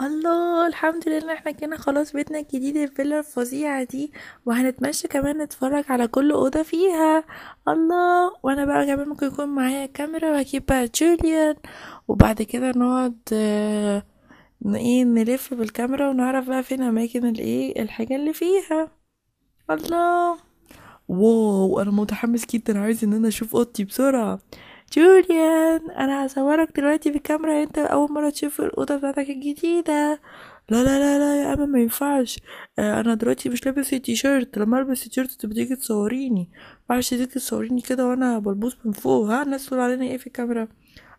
الله الحمد لله احنا كده خلاص بيتنا الجديد الفيلا الفظيعة دي وهنتمشى كمان نتفرج على كل أوضة فيها الله وانا بقى كمان ممكن يكون معايا كاميرا وهجيب بقى جوليان وبعد كده نقعد ايه نلف بالكاميرا ونعرف بقى فين اماكن الايه الحاجة اللي فيها الله واو انا متحمس جدا عايز ان انا اشوف اوضتي بسرعة جوليان انا هصورك دلوقتي بالكاميرا انت اول مره تشوف الاوضه بتاعتك الجديده لا لا لا لا يا اما ما ينفعش آه انا دلوقتي مش لابس تيشيرت لما البس تيشيرت تبقى تيجي تصوريني ما اعرفش تيجي تصوريني كده وانا بلبوس من فوق ها الناس تقول علينا ايه في الكاميرا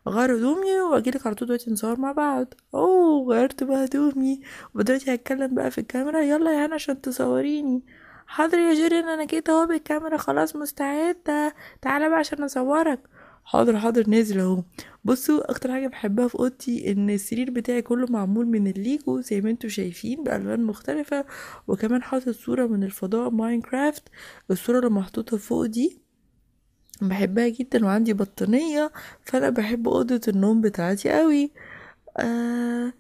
اغير هدومي واجيلك على طول دلوقتي نصور مع بعض اوه غيرت بقى هدومي ودلوقتي هتكلم بقى في الكاميرا يلا يا هنا عشان تصوريني حاضر يا جوليان انا جيت اهو بالكاميرا خلاص مستعده تعالى بقى عشان اصورك حاضر حاضر نازل اهو بصوا اكتر حاجه بحبها في اوضتي ان السرير بتاعي كله معمول من الليجو زي ما انتم شايفين بالوان مختلفه وكمان حاطط صوره من الفضاء ماينكرافت الصوره اللي محطوطه فوق دي بحبها جدا وعندي بطانيه فانا بحب اوضه النوم بتاعتي قوي آه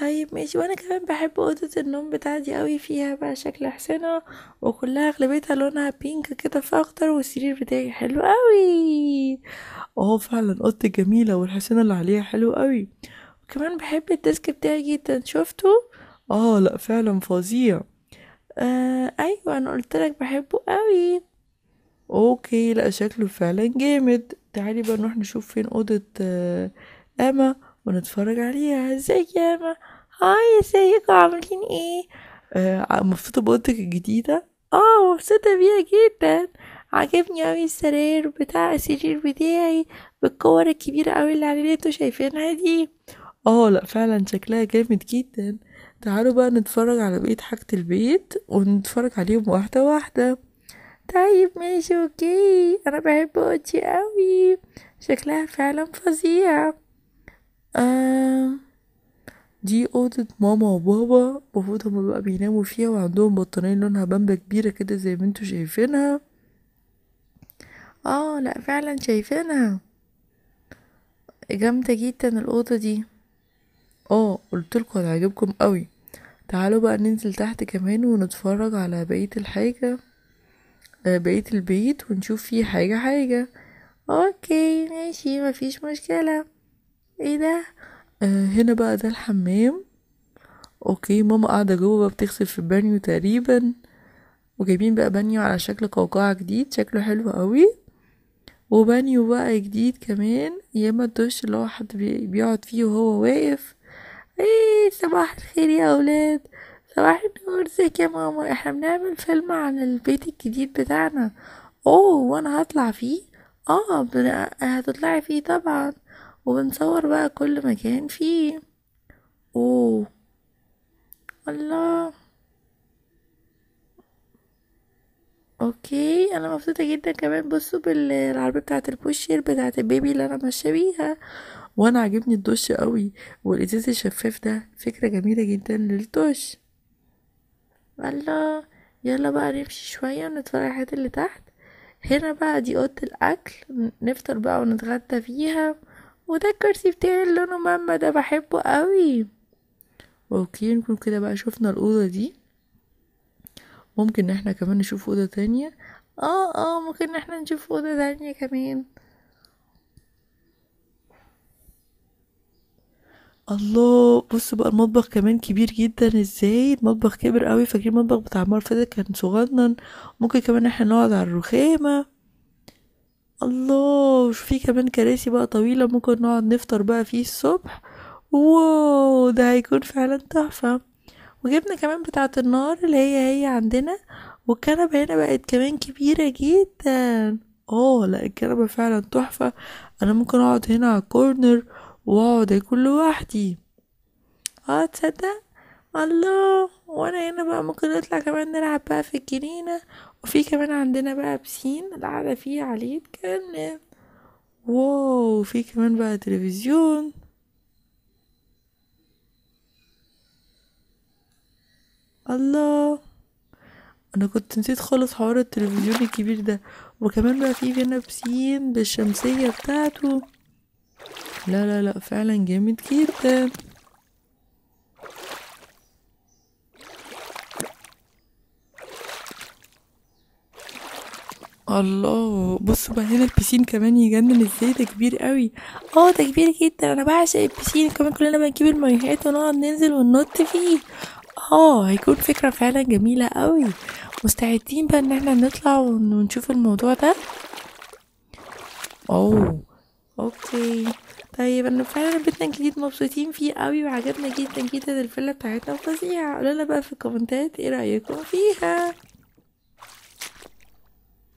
طيب ماشي وانا كمان بحب اوضه النوم بتاعتي قوي فيها بقى شكل حسنه وكلها اغلبيتها لونها بينك كده في اخضر والسرير بتاعي حلو قوي اه فعلا اوضتي جميله والحسنه اللي عليها حلو قوي وكمان بحب الديسك بتاعي جدا شفته اه لا فعلا فظيع آه ايوه انا قلت لك بحبه قوي اوكي لا شكله فعلا جامد تعالي بقى نروح نشوف فين اوضه آه اما ونتفرج عليها ازيك يا ما هاي ازيكوا عاملين ايه آه مبسوطة بأوضتك الجديدة اه مبسوطة بيها جدا عجبني اوي السرير بتاع السرير بتاعي بالكور الكبيرة اوي اللي عليه انتوا شايفينها دي اه لا فعلا شكلها جامد جدا تعالوا بقى نتفرج على بقية حاجة البيت ونتفرج عليهم واحدة واحدة طيب ماشي اوكي انا بحب اوضتي اوي شكلها فعلا فظيع دي اوضة ماما وبابا المفروض هما بقى بيناموا فيها وعندهم بطانية لونها بامبا كبيرة كده زي ما انتوا شايفينها اه لا فعلا شايفينها جامدة جدا الأوضة دي اه قلتلكوا هتعجبكم قوي تعالوا بقى ننزل تحت كمان ونتفرج على بقية الحاجة آه، بقية البيت ونشوف فيه حاجة حاجة اوكي ماشي مفيش مشكلة ايه ده آه هنا بقى ده الحمام اوكي ماما قاعده جوه بقى بتغسل في البانيو تقريبا وجايبين بقى بانيو على شكل قوقعه جديد شكله حلو قوي وبانيو بقى جديد كمان ياما الدش اللي هو حد بيقعد فيه وهو واقف ايه صباح الخير يا اولاد صباح النور ازيك يا ماما احنا بنعمل فيلم عن البيت الجديد بتاعنا اوه وانا هطلع فيه اه هتطلعي فيه طبعا وبنصور بقى كل مكان فيه اوه الله اوكي انا مبسوطه جدا كمان بصوا بالعربيه بتاعه البوشير بتاعه البيبي اللي انا ماشيه بيها وانا عاجبني الدش قوي والازاز الشفاف ده فكره جميله جدا للدش الله يلا بقى نمشي شويه ونتفرج على الحاجات اللي تحت هنا بقى دي اوضه الاكل نفطر بقى ونتغدى فيها وده الكرسي بتاعي اللي لونه ماما ده بحبه قوي اوكي نكون كده بقى شفنا الاوضه دي ممكن احنا كمان نشوف اوضه تانية اه اه ممكن احنا نشوف اوضه تانية كمان الله بص بقى المطبخ كمان كبير جدا ازاي المطبخ كبر قوي فاكرين المطبخ بتاع عمار فاتح كان صغنن ممكن كمان احنا نقعد على الرخامه الله وفي كمان كراسي بقى طويلة ممكن نقعد نفطر بقى فيه الصبح واو ده هيكون فعلا تحفة وجبنا كمان بتاعة النار اللي هي هي عندنا والكنبة هنا بقت كمان كبيرة جدا اه لا الكنبة فعلا تحفة انا ممكن اقعد هنا على الكورنر واقعد اكل لوحدي اه تصدق الله وانا هنا بقى ممكن نطلع كمان نلعب بقى في الجنينة وفي كمان عندنا بقى بسين القعدة فيه عليه نتكلم واو في كمان بقى تلفزيون الله انا كنت نسيت خالص حوار التلفزيون الكبير ده وكمان بقى في هنا بسين بالشمسية بتاعته لا لا لا فعلا جامد جدا الله بصوا بقى هنا البسين كمان يجنن ازاي ده كبير قوي اه ده كبير جدا انا بعشق البسين كمان كلنا بنجيب المايوهات ونقعد ننزل وننط فيه اه هيكون فكره فعلا جميله قوي مستعدين بقى ان احنا نطلع ونشوف الموضوع ده اوه اوكي طيب انا فعلا بيتنا الجديد مبسوطين فيه قوي وعجبنا جدا جدا الفيلا بتاعتنا فظيعه قولوا بقى في الكومنتات ايه رايكم فيها